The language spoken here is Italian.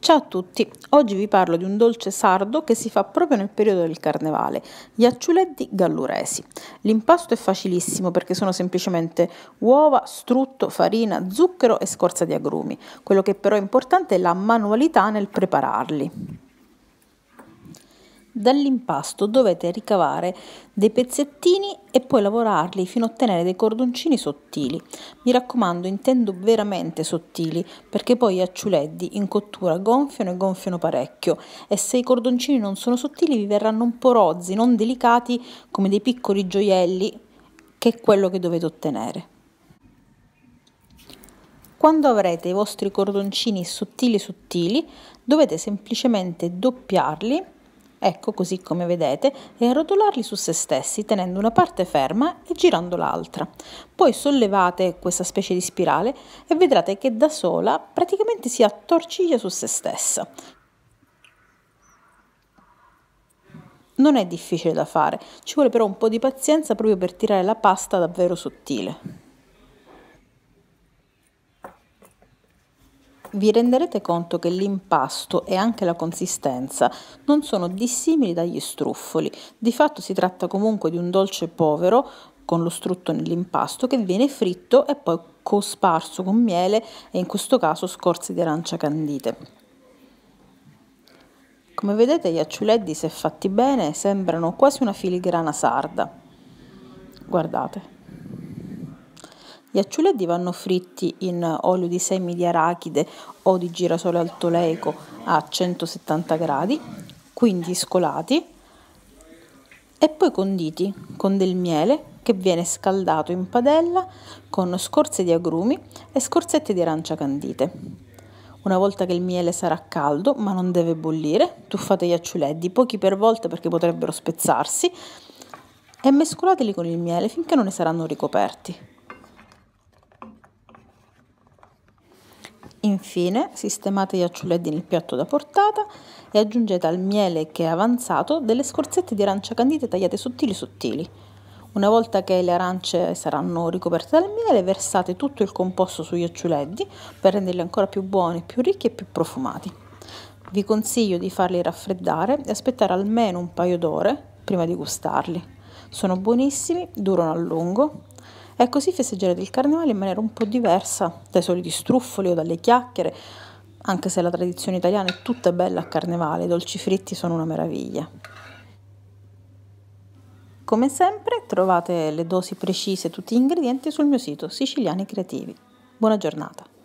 Ciao a tutti, oggi vi parlo di un dolce sardo che si fa proprio nel periodo del carnevale, gli acciuletti galluresi. L'impasto è facilissimo perché sono semplicemente uova, strutto, farina, zucchero e scorza di agrumi. Quello che però è importante è la manualità nel prepararli. Dall'impasto dovete ricavare dei pezzettini e poi lavorarli fino a ottenere dei cordoncini sottili. Mi raccomando, intendo veramente sottili, perché poi gli acciuleddi in cottura gonfiano e gonfiano parecchio e se i cordoncini non sono sottili vi verranno un po' rozzi, non delicati come dei piccoli gioielli, che è quello che dovete ottenere. Quando avrete i vostri cordoncini sottili sottili, dovete semplicemente doppiarli Ecco così come vedete e arrotolarli su se stessi tenendo una parte ferma e girando l'altra. Poi sollevate questa specie di spirale e vedrete che da sola praticamente si attorciglia su se stessa. Non è difficile da fare, ci vuole però un po' di pazienza proprio per tirare la pasta davvero sottile. Vi renderete conto che l'impasto e anche la consistenza non sono dissimili dagli struffoli, di fatto si tratta comunque di un dolce povero con lo strutto nell'impasto che viene fritto e poi cosparso con miele e in questo caso scorze di arancia candite. Come vedete gli acciuleddi se fatti bene sembrano quasi una filigrana sarda. Guardate. Gli acciuletti vanno fritti in olio di semi di arachide o di girasole altoleico a 170 gradi, quindi scolati e poi conditi con del miele che viene scaldato in padella con scorze di agrumi e scorzette di arancia candite. Una volta che il miele sarà caldo, ma non deve bollire, tuffate gli acciuletti, pochi per volta perché potrebbero spezzarsi, e mescolateli con il miele finché non ne saranno ricoperti. Infine sistemate gli accioletti nel piatto da portata e aggiungete al miele che è avanzato delle scorzette di arancia candite tagliate sottili sottili. Una volta che le arance saranno ricoperte dal miele, versate tutto il composto sugli accioletti per renderli ancora più buoni, più ricchi e più profumati. Vi consiglio di farli raffreddare e aspettare almeno un paio d'ore prima di gustarli. Sono buonissimi, durano a lungo e così festeggerete il carnevale in maniera un po' diversa dai soliti struffoli o dalle chiacchiere, anche se la tradizione italiana è tutta bella a carnevale, i dolci fritti sono una meraviglia. Come sempre trovate le dosi precise e tutti gli ingredienti sul mio sito Siciliani Creativi. Buona giornata!